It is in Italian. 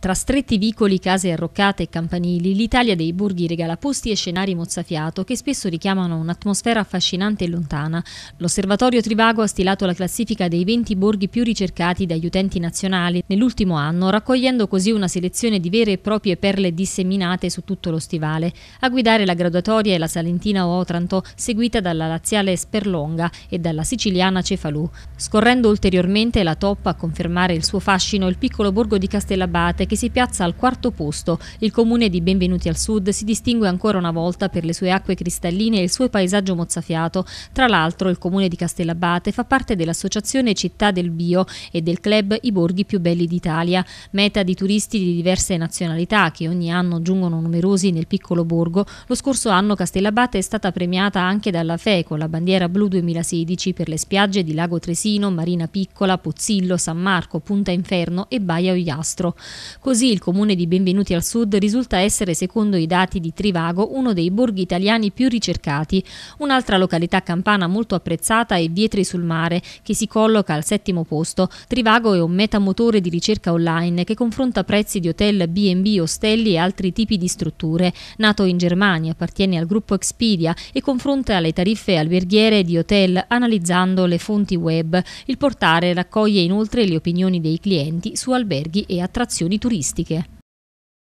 Tra stretti vicoli, case arroccate e campanili, l'Italia dei borghi regala posti e scenari mozzafiato che spesso richiamano un'atmosfera affascinante e lontana. L'Osservatorio Trivago ha stilato la classifica dei 20 borghi più ricercati dagli utenti nazionali nell'ultimo anno, raccogliendo così una selezione di vere e proprie perle disseminate su tutto lo stivale. A guidare la graduatoria è la salentina Otranto, seguita dalla laziale Sperlonga e dalla siciliana Cefalù. Scorrendo ulteriormente la toppa a confermare il suo fascino il piccolo borgo di Castellabate che si piazza al quarto posto. Il comune di Benvenuti al Sud si distingue ancora una volta per le sue acque cristalline e il suo paesaggio mozzafiato. Tra l'altro il comune di Castellabate fa parte dell'associazione Città del Bio e del club I Borghi più belli d'Italia, meta di turisti di diverse nazionalità che ogni anno giungono numerosi nel piccolo borgo. Lo scorso anno Castellabate è stata premiata anche dalla FE con la bandiera blu 2016 per le spiagge di Lago Tresino, Marina Piccola, Pozzillo, San Marco, Punta Inferno e Baia Ogliastro. Così il comune di Benvenuti al Sud risulta essere, secondo i dati di Trivago, uno dei borghi italiani più ricercati. Un'altra località campana molto apprezzata è Vietri sul Mare, che si colloca al settimo posto. Trivago è un metamotore di ricerca online che confronta prezzi di hotel, B&B, ostelli e altri tipi di strutture. Nato in Germania, appartiene al gruppo Expedia e confronta le tariffe alberghiere di hotel analizzando le fonti web. Il portale raccoglie inoltre le opinioni dei clienti su alberghi e attrazioni turistiche turistiche.